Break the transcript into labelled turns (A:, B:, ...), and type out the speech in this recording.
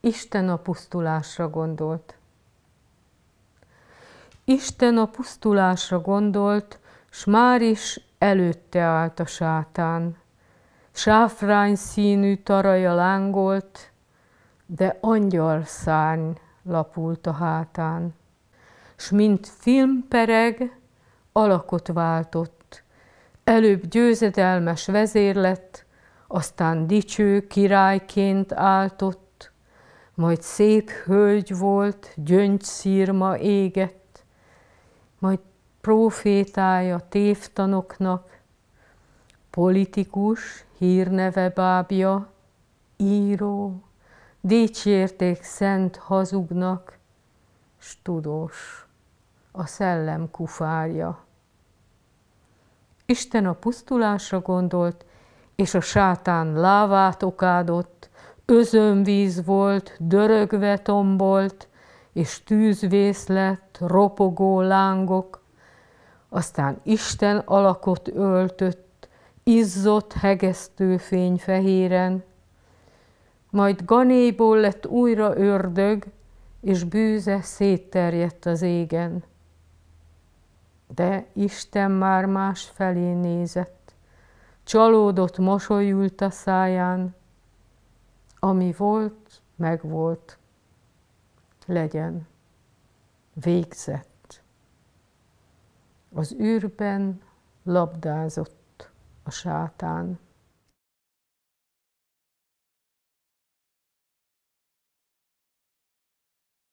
A: Isten a pusztulásra gondolt.
B: Isten a pusztulásra gondolt, s már is előtte állt a sátán. Sáfrány színű taraja lángolt, de angyal szárny lapult a hátán. S mint filmpereg, alakot váltott. Előbb győzedelmes vezér lett, aztán dicső királyként áltott, majd szép hölgy volt, gyöngyszírma égett, majd profétája tévtanoknak, politikus, hírneve bábja, író, dicsérték szent hazugnak, s tudós, a szellem kufárja. Isten a pusztulásra gondolt, és a sátán lávát okádott, Özönvíz volt, dörögve tombolt, és tűzvész lett, ropogó lángok, aztán Isten alakot öltött, izzott hegesztőfény fehéren, majd ganéból lett újra ördög, és bűze szétterjedt az égen. De Isten már más felé nézett, csalódott mosolyult a száján, ami volt, megvolt, legyen, végzett. Az űrben labdázott
A: a sátán.